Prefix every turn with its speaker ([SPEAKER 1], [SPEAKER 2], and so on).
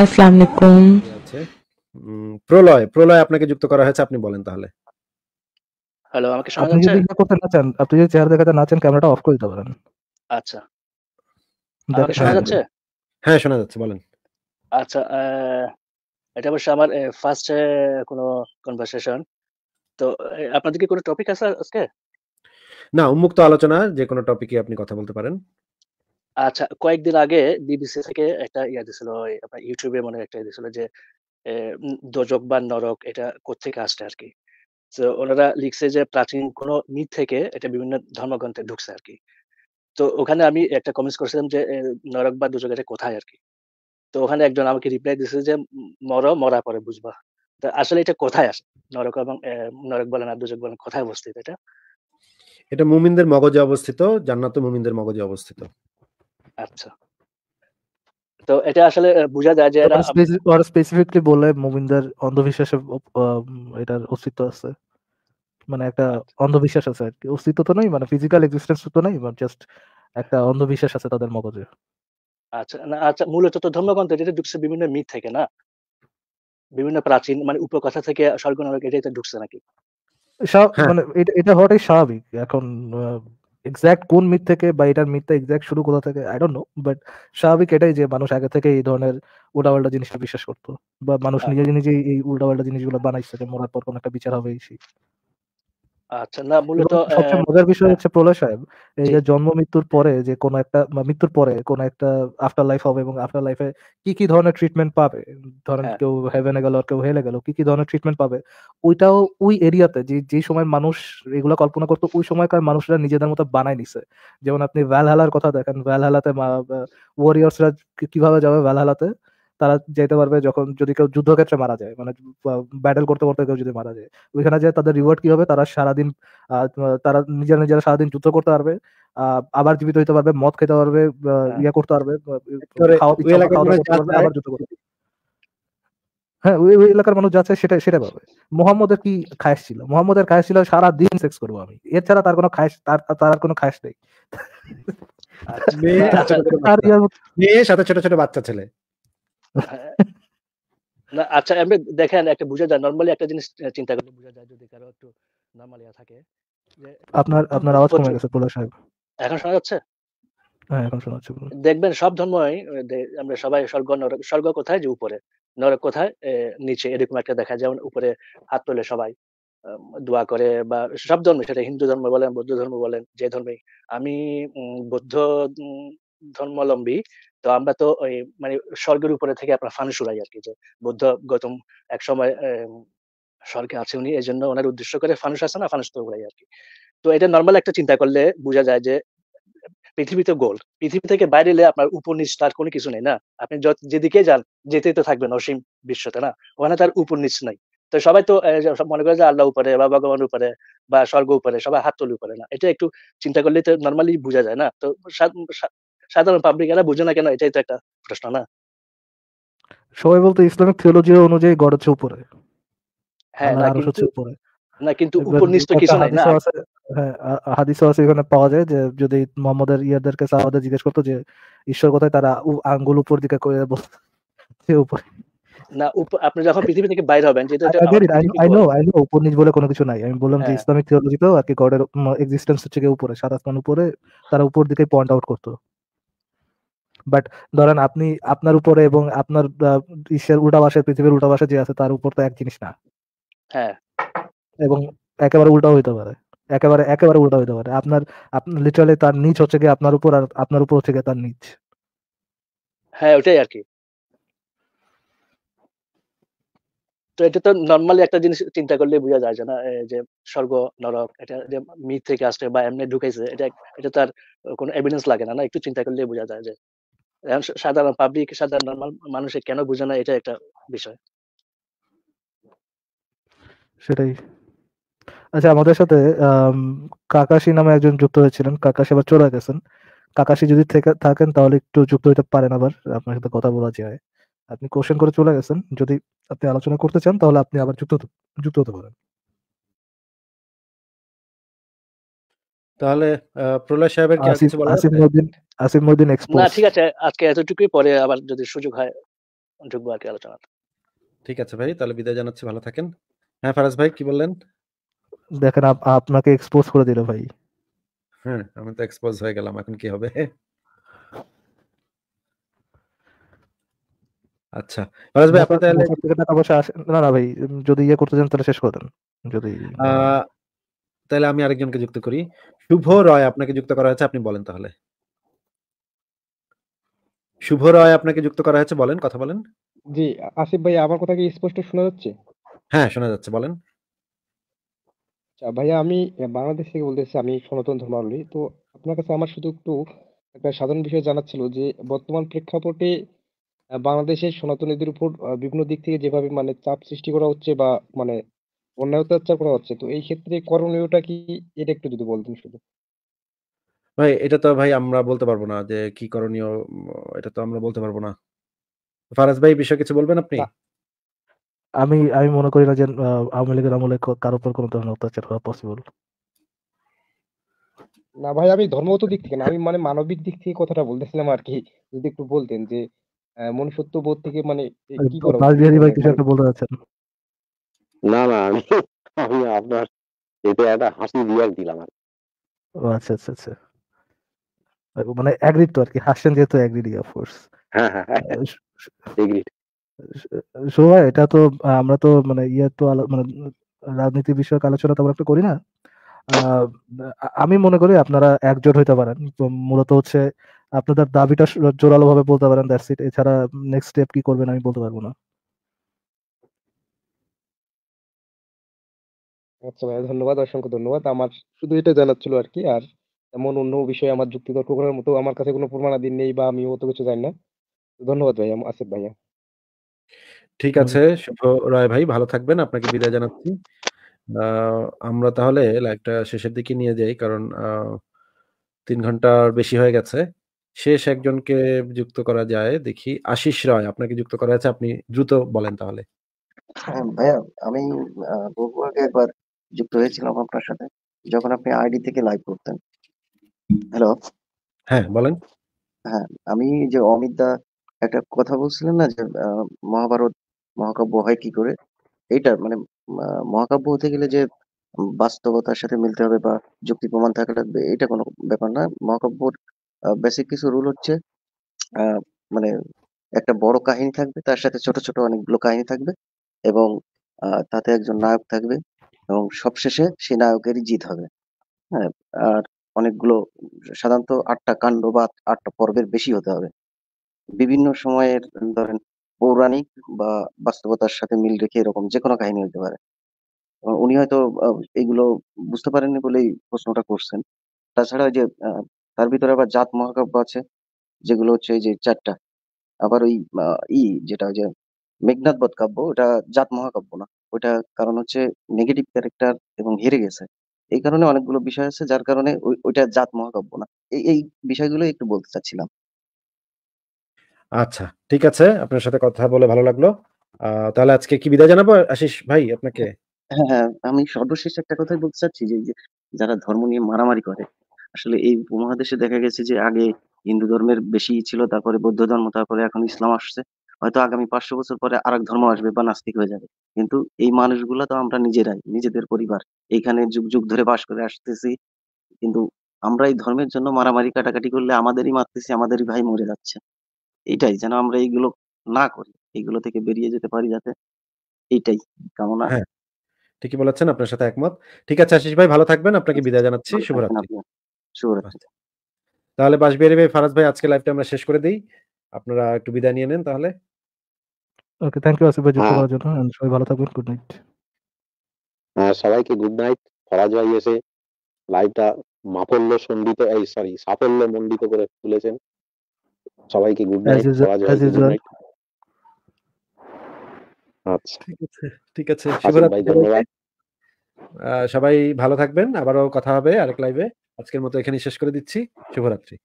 [SPEAKER 1] আসসালামু আলাইকুম
[SPEAKER 2] প্রলয় প্রলয় আপনাকে যুক্ত করা হয়েছে আপনি বলেন তাহলে
[SPEAKER 3] হ্যালো আমাকে শোনা যাচ্ছে আপনি যদি
[SPEAKER 1] করতে না চান আপনি যদি চেহারা দেখাতে না চান ক্যামেরাটা অফ করে দিতে পারেন
[SPEAKER 3] আচ্ছা আমাকে শোনা হ্যাঁ। যাচ্ছে
[SPEAKER 2] হ্যাঁ শোনা যাচ্ছে বলেন
[SPEAKER 3] আচ্ছা এটা অবশ্য আমার ফার্স্ট কোনো কনভারসেশন তো আপনাদের কি কোনো টপিক আছে আজকে
[SPEAKER 2] না উন্মুক্ত আলোচনা যে কোনো টপিকে আপনি কথা বলতে পারেন
[SPEAKER 3] আচ্ছা কয়েকদিন আগে বিবিসি থেকে একটা ইয়া দিছিল ইউটিউবে মনে একটা দিছিল যে দজক বা নরক এটা কোথেকে আসছে আর কি তো ওনারা লিখছে যে প্রাচীন কোনো মিথ থেকে এটা বিভিন্ন ধর্মগ্রন্থে ঢুকছে আর কি তো ওখানে আমি একটা কমেন্টস করেছিলাম যে নরক বা দুজক এটা কোথায় আর কি তো ওখানে একজন আমাকে রিপ্লাই দিছে যে মর মরা পরে বুঝবা তো আসলে এটা কোথায় আসে নরক এবং নরক বলেন আর দুজক বলেন কোথায় অবস্থিত এটা
[SPEAKER 2] এটা মুমিনদের মগজে অবস্থিত জান্নাত মুমিনদের মগজে অবস্থিত
[SPEAKER 3] আচ্ছা তো এটা আসলে বোঝা যায় যে
[SPEAKER 1] ওরা স্পেসিফিকলি বলে মোবিন্দার অন্ধবিশ্বাসে এটার অস্তিত্ব আছে মানে একটা আচ্ছা। অন্ধবিশ্বাস আছে আর কি অস্তিত্ব তো নাই মানে ফিজিক্যাল এক্সিস্টেন্স তো নাই মানে জাস্ট একটা অন্ধবিশ্বাস আছে তাদের মগজে
[SPEAKER 3] আচ্ছা না আচ্ছা মূলত তো ধর্মগ্রন্থ যেটা ঢুকছে বিভিন্ন মিথ থেকে না বিভিন্ন প্রাচীন মানে উপকথা থেকে স্বর্গ নরক এটাই তো ঢুকছে নাকি
[SPEAKER 1] হ্যাঁ। মানে এটা হওয়াটাই স্বাভাবিক এখন এক্স্যাক্ট কোন মিথ থেকে বা এটার মিথটা এক্স্যাক্ট শুরু কোথা থেকে আই ডোন্ট নো বাট স্বাভাবিক এটাই যে মানুষ আগে থেকে এই ধরনের উল্টাপাল্টা জিনিসটা বিশ্বাস করতো বা মানুষ নিজে হ্যাঁ। নিজে এই উল্টাপাল্টা জিনিসগুলো বানাইছে মরার পর কোনো একটা বিচার হবে এই সেই
[SPEAKER 3] আচ্ছা না মূলত সবচেয়ে মজার
[SPEAKER 1] বিষয় হ্যাঁ। হচ্ছে প্রলয় সাহেব এই যে জন্ম মৃত্যুর পরে যে কোন একটা মৃত্যুর পরে কোন একটা আফটার লাইফ হবে এবং আফটার লাইফে কি কি ধরনের ট্রিটমেন্ট পাবে ধরেন হ্যাঁ। কেউ হেভেনে গেল আর কেউ হেলে গেল কি কি ধরনের ট্রিটমেন্ট পাবে ওইটাও ওই এরিয়াতে যে যে সময় মানুষ এগুলো কল্পনা করতো ওই সময়কার মানুষরা নিজেদের মতো বানায় নিছে যেমন আপনি ভ্যালহালার কথা দেখেন ভ্যালহালাতে ওয়ারিয়ার্সরা কিভাবে যাবে ভ্যালহালাতে তারা যেতে পারবে যখন যদি কেউ যুদ্ধক্ষেত্রে মারা যায় মানে ব্যাটেল করতে করতে কেউ যদি মারা যায় ওইখানে যে তাদের রিওয়ার্ড কি হবে তারা সারাদিন তারা নিজেরা নিজেরা সারাদিন যুদ্ধ করতে পারবে আবার জীবিত হইতে পারবে মদ খেতে পারবে হ্যাঁ। ইয়া করতে পারবে আবার যুদ্ধ করতে হ্যাঁ ওই ওই এলাকার মানুষ যাচ্ছে সেটা সেটা পাবে মোহাম্মদের কি খায়েশ ছিল মোহাম্মদের খায়েশ ছিল সারা দিন সেক্স করবো আমি এছাড়া তার কোনো খায়েশ তার তার কোনো খায়েশ নেই
[SPEAKER 2] মেয়ে সাথে ছোট ছোট বাচ্চা ছেলে
[SPEAKER 3] না আচ্ছা দেখেন একটা যায় নরমালি একটা জিনিস চিন্তা করলে যায় যদি কারো একটু থাকে আপনার আপনার আওয়াজ কমে গেছে সাহেব এখন শোনা যাচ্ছে হ্যাঁ, দেখবেন সব ধর্মই আমরা সবাই স্বর্গ নরক স্বর্গ কোথায় যে উপরে নরক কোথায় নিচে এরকম একটা দেখা যায় যেমন উপরে হাত তোলে সবাই দোয়া করে বা সব ধর্মে সেটা হিন্দু ধর্ম বলেন বৌদ্ধ ধর্ম বলেন যে ধর্মে আমি বৌদ্ধ ধর্মাবলম্বী তো আমরা তো ওই মানে স্বর্গের উপরে থেকে আপনার ফান শুরাই আর কি যে বুদ্ধ গৌতম এক সময় স্বর্গে আছে উনি এই জন্য ওনার উদ্দেশ্য করে ফানুস আছে না ফানুস তো উড়াই আর কি তো এটা নর্মাল একটা চিন্তা করলে বোঝা যায় যে পৃথিবীতে গোল পৃথিবী থেকে বাইরে এলে আপনার উপর নিচ তার কোনো কিছু নেই না আপনি যেদিকে যান যেতেই তো থাকবেন অসীম বিশ্বতে না ওখানে তার নিচ নাই তো সবাই তো মনে করে যে আল্লাহ উপরে বা ভগবান উপরে বা স্বর্গ উপরে সবাই হাত তোলে উপরে না এটা একটু চিন্তা করলে তো নর্মালি বোঝা যায় না তো সাধারণ এরা বুঝে না কেন এটাই তো একটা প্রশ্ন না
[SPEAKER 1] সবাই বলতে ইসলামিক থিওলজি অনুযায়ী গড় হচ্ছে উপরে
[SPEAKER 3] হ্যাঁ না কিন্তু উপরে না কিন্তু তো কিছু নাই না
[SPEAKER 1] হ্যাঁ আছে এখানে পাওয়া যায় যে যদি মোহাম্মদের ইয়াদেরকে সাহাবাদের জিজ্ঞেস করতো যে ঈশ্বর কোথায় তারা আঙ্গুল উপর দিকে করে উপরে
[SPEAKER 3] না আপনি যখন পৃথিবী থেকে বাইরে হবেন যেটা আই নো আই
[SPEAKER 1] নো উপর নিচ বলে কোনো কিছু নাই আমি বললাম যে হ্যাঁ। ইসলামিক থিওলজিতেও আর কি গডের এক্সিস্টেন্স হচ্ছে উপরে সাত আসমান উপরে তারা উপর দিকে পয়েন্ট আউট করতো বাট ধরেন আপনি আপনার উপরে এবং আপনার ঈশ্বর উল্টা উল্টাবাসে পৃথিবীর উল্টা উল্টাবাসে যে আছে তার উপর তো এক জিনিস না হ্যাঁ এবং একেবারে উল্টা হইতে পারে একেবারে একেবারে উল্টা হইতে পারে আপনার আপনার লিটারালি তার নিচ হচ্ছে গিয়ে আপনার উপর আর আপনার উপর হচ্ছে গিয়ে তার নিচ
[SPEAKER 3] হ্যাঁ ওটাই আর কি তো এটা তো নর্মালি একটা জিনিস চিন্তা করলে বোঝা যায় না যে স্বর্গ নরক এটা যে মিথ থেকে আসছে বা এমনি ঢুকেছে এটা এটা তার কোনো এভিডেন্স লাগে না না একটু চিন্তা করলে বোঝা যায় যে সাধারণ পাবলিক সাধারণ মানুষের কেন বুঝে না এটা একটা বিষয়
[SPEAKER 1] সেটাই আচ্ছা আমাদের সাথে কাকাশি নামে একজন যুক্ত হয়েছিলেন কাকাশি আবার চলে গেছেন কাকাশি যদি থাকেন তাহলে একটু যুক্ত হইতে পারেন আবার আপনার সাথে কথা বলা যায় আপনি কোশ্চেন করে চলে গেছেন যদি আপনি আলোচনা করতে চান তাহলে আপনি আবার যুক্ত যুক্ত হতে পারেন
[SPEAKER 2] তাহলে প্রলয় সাহেবের কি আছে বলা আছে আসিফ এক্সপোজ
[SPEAKER 3] না ঠিক আছে আজকে এতটুকুই পরে আবার যদি সুযোগ হয়
[SPEAKER 2] ঢুকবো আর কি আলোচনা ঠিক আছে ভাই তাহলে বিদায় জানাচ্ছি ভালো থাকেন হ্যাঁ ফারাজ ভাই কি বললেন
[SPEAKER 1] দেখেন আপনাকে এক্সপোজ করে দিল ভাই
[SPEAKER 2] হ্যাঁ আমি তো এক্সপোজ হয়ে গেলাম এখন কি হবে আচ্ছা ফারাজ ভাই আপনি তাহলে
[SPEAKER 1] না না ভাই যদি ইয়ে করতে চান তাহলে শেষ করে দেন যদি
[SPEAKER 2] তাহলে আমি আরেকজনকে যুক্ত করি শুভ রয় আপনাকে যুক্ত করা হয়েছে আপনি বলেন তাহলে শুভ রায় আপনাকে যুক্ত করা হয়েছে বলেন কথা বলেন জি আসিফ ভাই আমার কথা কি স্পষ্ট শোনা যাচ্ছে হ্যাঁ শোনা যাচ্ছে বলেন আচ্ছা, ভাইয়া আমি বাংলাদেশ থেকে বলতেছি আমি সনাতন ধর্মাবলী তো আপনার কাছে আমার শুধু একটু একটা সাধারণ বিষয় জানার ছিল যে বর্তমান প্রেক্ষাপটে বাংলাদেশের সনাতনীদের উপর বিভিন্ন দিক থেকে যেভাবে মানে চাপ সৃষ্টি করা হচ্ছে বা মানে অন্যায় অত্যাচার করা হচ্ছে তো এই ক্ষেত্রে করণীয়টা কি এটা একটু যদি বলতেন শুধু ভাই এটা তো ভাই আমরা বলতে পারবো না যে কি করণীয় এটা তো আমরা বলতে পারবো না। ফারাজ ভাই বিষয় কিছু বলবেন আপনি?
[SPEAKER 1] আমি আমি মনে করি না যে আওয়ামী লীগের আমলে কারো উপর কোন ধরনের অত্যাচার হওয়া পসিবল।
[SPEAKER 2] না ভাই আমি ধর্মগত দিক থেকে না, আমি মানে মানবিক দিক থেকে কথাটা বলতেছিলাম আর কি যদি একটু বলতেন যে মনুষ্যত্ব বোধ থেকে মানে কি করা উচিত? ভাই মানে কিছু একটা বলতে চাচ্ছেন? না, না আমি আমি আপনার এটা একটা হাসি দিয়ে দিলাম আরকি।
[SPEAKER 1] ও আচ্ছা, আচ্ছা, আচ্ছা। মানে অ্যাগ্রিড তো আর কি হাসছেন যেহেতু অ্যাগ্রিড অফকোর্স হ্যাঁ হ্যাঁ, হ্যাঁ। এটা তো আমরা তো মানে ইয়ে তো মানে রাজনীতি বিষয়ক আলোচনা তো আমরা করি না আমি মনে করি আপনারা একজোট হইতে পারেন মূলত হচ্ছে আপনাদের দাবিটা জোরালো ভাবে বলতে পারেন দ্যাটস ইট এছাড়া নেক্সট স্টেপ কি করবেন আমি
[SPEAKER 4] বলতে পারবো না
[SPEAKER 2] আচ্ছা ভাই ধন্যবাদ অসংখ্য ধন্যবাদ আমার শুধু এটা জানার ছিল আর কি আর এমন অন্য বিষয়ে আমার যুক্তি তর্ক করার মতো আমার কাছে কোনো প্রমাণাদি নেই বা আমি অত কিছু জানি না ধন্যবাদ ভাইয়া আসিফ ভাইয়া ঠিক আছে শুভ রায় ভাই ভালো থাকবেন আপনাকে বিদায় জানাচ্ছি আমরা তাহলে লাইভটা শেষের দিকে নিয়ে যাই কারণ তিন ঘন্টার বেশি হয়ে গেছে শেষ একজনকে যুক্ত করা যায় দেখি আশিস রায় আপনাকে যুক্ত করা আছে আপনি দ্রুত বলেন তাহলে
[SPEAKER 4] হ্যাঁ, ভাইয়া আমি বহু আগে একবার যুক্ত হয়েছিলাম আপনার সাথে যখন আপনি আইডি থেকে লাইভ করতেন হ্যালো। হ্যাঁ, বলেন। হ্যাঁ, আমি যে অমিত দা একটা কথা বলছিলেন না যে মহাভারত মহাকাব্য হয় কি করে? এইটা মানে মহাকাব্য হতে গেলে যে বাস্তবতার সাথে মিলতে হবে বা যুক্তি প্রমাণ থাকা লাগবে এটা কোনো ব্যাপার না। মহাকাব্যর বেসিক কিছু রুল হচ্ছে মানে একটা বড় কাহিনী থাকবে, তার সাথে ছোট, ছোট অনেকগুলো কাহিনী থাকবে এবং তাতে একজন নায়ক থাকবে এবং সবশেষে সেই নায়কেরই জিত হবে। হ্যাঁ? আর অনেকগুলো সাধারণত আটটা কাণ্ড বা আটটা পর্বের বেশি হতে হবে বিভিন্ন সময়ের ধরেন পৌরাণিক বা বাস্তবতার সাথে মিল রেখে এরকম যে কোনো কাহিনী হতে পারে উনি হয়তো এগুলো বুঝতে পারেননি বলেই প্রশ্নটা করছেন তাছাড়া ওই যে তার ভিতরে আবার জাত মহাকাব্য আছে যেগুলো হচ্ছে এই যে চারটা আবার ওই ই যেটা যে মেঘনাথ বধ কাব্য ওটা জাত মহাকাব্য না ওটা কারণ হচ্ছে নেগেটিভ ক্যারেক্টার এবং হেরে গেছে এই কারণে অনেকগুলো বিষয় আছে যার কারণে ওই ওইটা জাত মহাকাব্য না। এই, এই বিষয়গুলো একটু বলতে চাচ্ছিলাম।
[SPEAKER 2] আচ্ছা, ঠিক আছে। আপনার সাথে কথা বলে ভালো লাগলো। তাহলে আজকে কি বিদায় জানাবো আশিস ভাই আপনাকে?
[SPEAKER 4] হ্যাঁ, হ্যাঁ। আমি সর্বশেষ একটা কথাই বলতে চাচ্ছি যে যারা ধর্ম নিয়ে মারামারি করে, আসলে এই উপমহাদেশে দেখা গেছে যে আগে হিন্দু ধর্মের বেশি ছিল, তারপরে বৌদ্ধ ধর্ম, তারপরে এখন ইসলাম আসছে। হয়তো আগামী পাঁচশো বছর পরে আরেক ধর্ম আসবে বা নাস্তিক হয়ে যাবে কিন্তু এই মানুষগুলা তো আমরা নিজেরাই নিজেদের পরিবার এইখানে যুগ যুগ ধরে বাস করে আসতেছি কিন্তু আমরা এই ধর্মের জন্য মারামারি কাটাকাটি করলে আমাদেরই মারতেছি আমাদেরই ভাই মরে যাচ্ছে এটাই যেন আমরা এইগুলো না করি এইগুলো থেকে বেরিয়ে যেতে পারি যাতে এইটাই কামনা হ্যাঁ
[SPEAKER 2] ঠিকই বলেছেন আপনার সাথে একমত ঠিক আছে আশিস ভাই ভালো থাকবেন আপনাকে বিদায় জানাচ্ছি শুভরাত্রি শুভরাত্রি তাহলে বাসবিহারি ভাই ফারাজ ভাই আজকে লাইভটা আমরা শেষ করে দিই আপনারা একটু বিদায় নিয়ে নেন তাহলে
[SPEAKER 1] ওকে থ্যাংক ইউ আসিফ ভাই যুক্ত হওয়ার হ্যাঁ। জন্য সবাই ভালো থাকবেন গুড নাইট
[SPEAKER 2] হ্যাঁ সবাইকে গুড নাইট ফরাজ ভাই এসে লাইভটা মাফল্য সন্ডিত এই সরি সাফল্য মন্ডিত করে তুলেছেন সবাইকে গুড নাইট ফরাজ ভাই গুড নাইট
[SPEAKER 4] ঠিক আছে ঠিক আছে শিবরাত্রি ধন্যবাদ
[SPEAKER 2] সবাই ভালো থাকবেন আবারও কথা হবে আরেক লাইভে আজকের মতো এখানে শেষ করে দিচ্ছি শুভরাত্রি